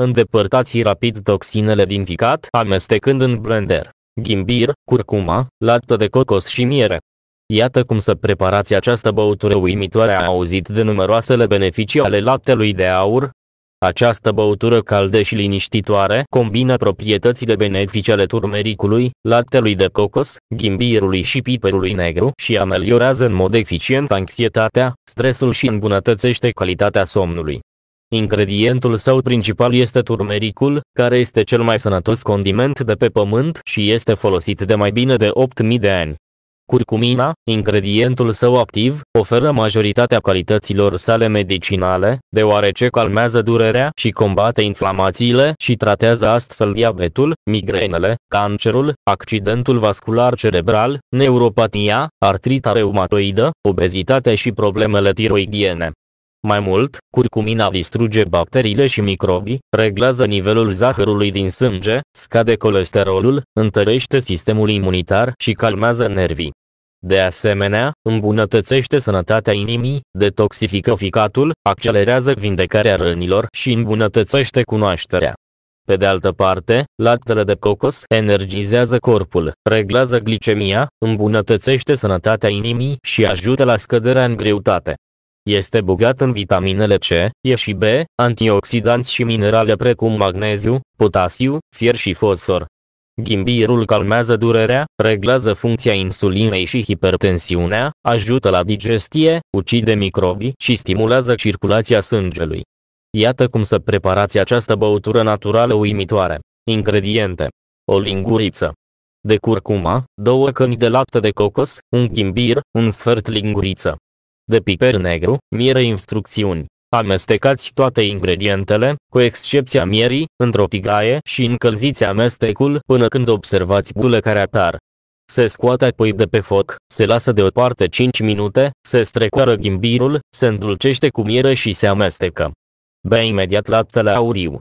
Îndepărtați rapid toxinele din ficat amestecând în blender ghimbir, curcuma, lată de cocos și miere. Iată cum să preparați această băutură uimitoare a auzit de numeroasele beneficii ale laptelui de aur. Această băutură caldă și liniștitoare combină proprietățile benefice ale turmericului, laptelui de cocos, ghimbirului și piperului negru și ameliorează în mod eficient anxietatea, stresul și îmbunătățește calitatea somnului. Ingredientul său principal este turmericul, care este cel mai sănătos condiment de pe pământ și este folosit de mai bine de 8000 de ani. Curcumina, ingredientul său activ, oferă majoritatea calităților sale medicinale, deoarece calmează durerea și combate inflamațiile și tratează astfel diabetul, migrenele, cancerul, accidentul vascular cerebral, neuropatia, artrita reumatoidă, obezitatea și problemele tiroidiene. Mai mult, curcumina distruge bacteriile și microbii, reglează nivelul zahărului din sânge, scade colesterolul, întărește sistemul imunitar și calmează nervii. De asemenea, îmbunătățește sănătatea inimii, detoxifică ficatul, accelerează vindecarea rănilor și îmbunătățește cunoașterea. Pe de altă parte, laptele de cocos energizează corpul, reglează glicemia, îmbunătățește sănătatea inimii și ajută la scăderea în greutate. Este bogat în vitaminele C, E și B, antioxidanți și minerale precum magneziu, potasiu, fier și fosfor. Ghimbirul calmează durerea, reglează funcția insulinei și hipertensiunea, ajută la digestie, ucide microbii și stimulează circulația sângelui. Iată cum să preparați această băutură naturală uimitoare. Ingrediente. O linguriță de curcuma, două căni de lapte de cocos, un ghimbir, un sfert linguriță, de piper negru, miere instrucțiuni. Amestecați toate ingredientele, cu excepția mierii, într-o tigaie și încălziți amestecul până când observați bule care apar. Se scoate apoi de pe foc, se lasă deoparte 5 minute, se strecoară ghimbirul, se îndulcește cu miere și se amestecă. Bea imediat laptele auriu.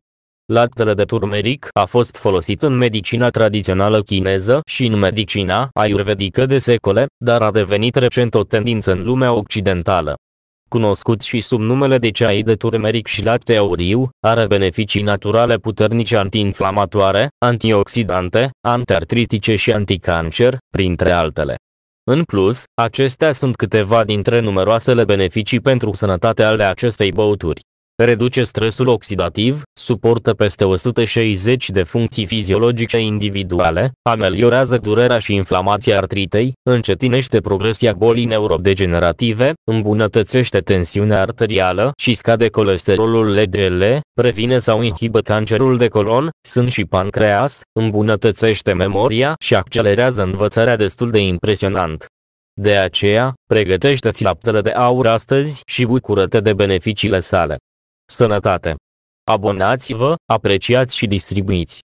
Laptele de turmeric a fost folosit în medicina tradițională chineză și în medicina ayurvedică de secole, dar a devenit recent o tendință în lumea occidentală. Cunoscut și sub numele de ceai de turmeric și lapte auriu, are beneficii naturale puternice antiinflamatoare, antioxidante, antiartritice și anticancer, printre altele. În plus, acestea sunt câteva dintre numeroasele beneficii pentru sănătate ale acestei băuturi reduce stresul oxidativ, suportă peste 160 de funcții fiziologice individuale, ameliorează durerea și inflamația artritei, încetinește progresia bolii neurodegenerative, îmbunătățește tensiunea arterială și scade colesterolul LDL, previne sau inhibă cancerul de colon, sân și pancreas, îmbunătățește memoria și accelerează învățarea destul de impresionant. De aceea, pregătește-ți laptele de aur astăzi și bucură-te de beneficiile sale. Sănătate! Abonați-vă, apreciați și distribuiți!